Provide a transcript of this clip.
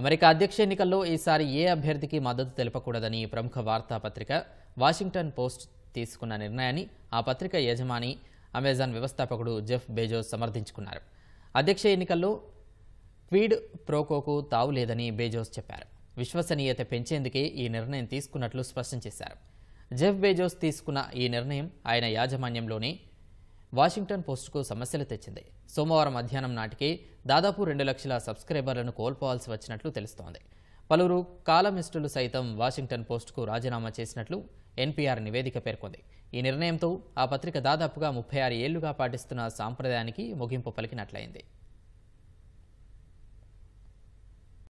America అధ్యక్ష ఎన్నికల్లో ఈసారి ఏ అభ్యర్థికి మద్దతు తెలపకూడదని ప్రముఖ వార్తాపత్రిక వాషింగ్టన్ పోస్ట్ తీసుకున్న నిర్ణయాన్ని ఆ పత్రిక యజమాని అమెజాన్ వ్యవస్థాపకుడు జెఫ్ బేజోస్ సమర్థించుకున్నారు అధ్యక్ష ఎన్నికల్లో క్వీడ్ ప్రోకోకు తావు లేదని బేజోస్ చెప్పారు విశ్వసనీయత పెంచేందుకే ఈ నిర్ణయం తీసుకున్నట్లు స్పష్టం చేశారు జెఫ్ బేజోస్ తీసుకున్న ఈ నిర్ణయం ఆయన యాజమాన్యంలోనే వాషింగ్టన్ పోస్టుకు సమస్యలు తెచ్చింది సోమవారం మధ్యాహ్నం నాటికి దాదాపు రెండు లక్షల సబ్స్క్రైబర్లను కోల్పోవాల్సి వచ్చినట్లు తెలుస్తోంది పలువురు కాలమిస్టులు సైతం వాషింగ్టన్ పోస్టుకు రాజీనామా చేసినట్లు ఎన్పీఆర్ నివేదిక పేర్కొంది ఈ నిర్ణయంతో ఆ పత్రిక దాదాపుగా ముప్పై ఆరు ఏళ్లుగా పాటిస్తున్న సాంప్రదాయానికి ముగింపు పలికినట్లయింది